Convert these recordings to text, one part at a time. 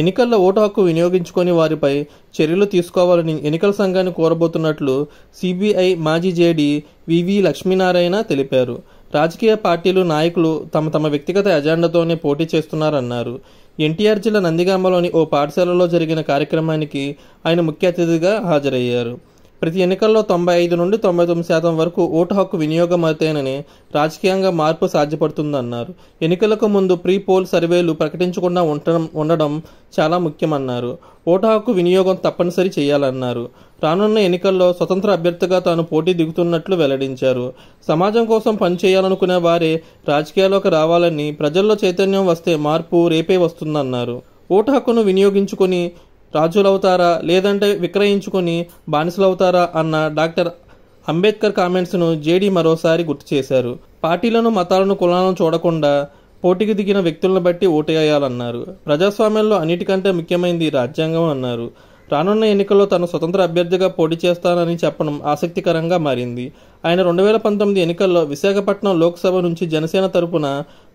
ఎన్నికల్లో ఓటు హక్కు వినియోగించుకొని వారిపై చర్యలు తీసుకోవాలని ఎన్నికల సంఘాన్ని కోరబోతున్నట్లు సిబిఐ మాజీ జేడీ వివి లక్ష్మీనారాయణ తెలిపారు రాజకీయ పార్టీలు నాయకులు తమ తమ వ్యక్తిగత ఎజెండాతోనే పోటీ చేస్తున్నారన్నారు ఎన్టీఆర్ జిల్లా నందిగామలోని ఓ పాఠశాలలో జరిగిన కార్యక్రమానికి ఆయన ముఖ్య అతిథిగా హాజరయ్యారు ప్రతి ఎన్నికల్లో తొంభై ఐదు నుండి తొంభై తొమ్మిది శాతం వరకు ఓటు హక్కు వినియోగం అయితేనని రాజకీయంగా మార్పు సాధ్యపడుతుందన్నారు ఎన్నికలకు ముందు ప్రీ పోల్ సర్వేలు ప్రకటించకుండా ఉండడం ఉండడం చాలా ముఖ్యమన్నారు ఓటు హక్కు వినియోగం తప్పనిసరి చేయాలన్నారు రానున్న ఎన్నికల్లో స్వతంత్ర అభ్యర్థిగా తాను పోటీ దిగుతున్నట్లు వెల్లడించారు సమాజం కోసం పనిచేయాలనుకునే వారే రాజకీయాల్లోకి రావాలని ప్రజల్లో చైతన్యం వస్తే మార్పు రేపే వస్తుందన్నారు ఓటు హక్కును వినియోగించుకుని రాజులు అవుతారా లేదంటే విక్రయించుకొని బానిసలు అవుతారా అన్న డాక్టర్ అంబేద్కర్ కామెంట్స్ను జేడీ మరోసారి గుర్తు చేశారు పార్టీలను మతాలను కులాలను చూడకుండా పోటీకి దిగిన వ్యక్తులను బట్టి ఓటేయాలన్నారు ప్రజాస్వామ్యంలో అన్నిటికంటే ముఖ్యమైనది రాజ్యాంగం అన్నారు రానున్న ఎన్నికల్లో తను స్వతంత్ర అభ్యర్థిగా పోటీ చేస్తానని చెప్పడం ఆసక్తికరంగా మారింది ఆయన రెండు వేల పంతొమ్మిది ఎన్నికల్లో విశాఖపట్నం లోక్సభ నుంచి జనసేన తరపున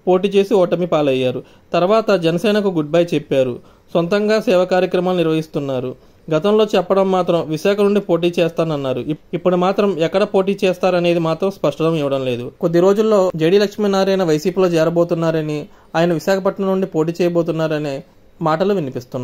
పోటీ చేసి ఓటమి పాలయ్యారు తర్వాత జనసేనకు గుడ్ బై చెప్పారు సొంతంగా సేవ కార్యక్రమాలు నిర్వహిస్తున్నారు గతంలో చెప్పడం మాత్రం విశాఖ నుండి పోటీ చేస్తానన్నారు ఇప్పుడు మాత్రం ఎక్కడ పోటీ చేస్తారనేది మాత్రం స్పష్టం ఇవ్వడం లేదు కొద్ది రోజుల్లో జేడి లక్ష్మీనారాయణ వైసీపీలో చేరబోతున్నారని ఆయన విశాఖపట్నం నుండి పోటీ చేయబోతున్నారనే మాటలు వినిపిస్తున్నారు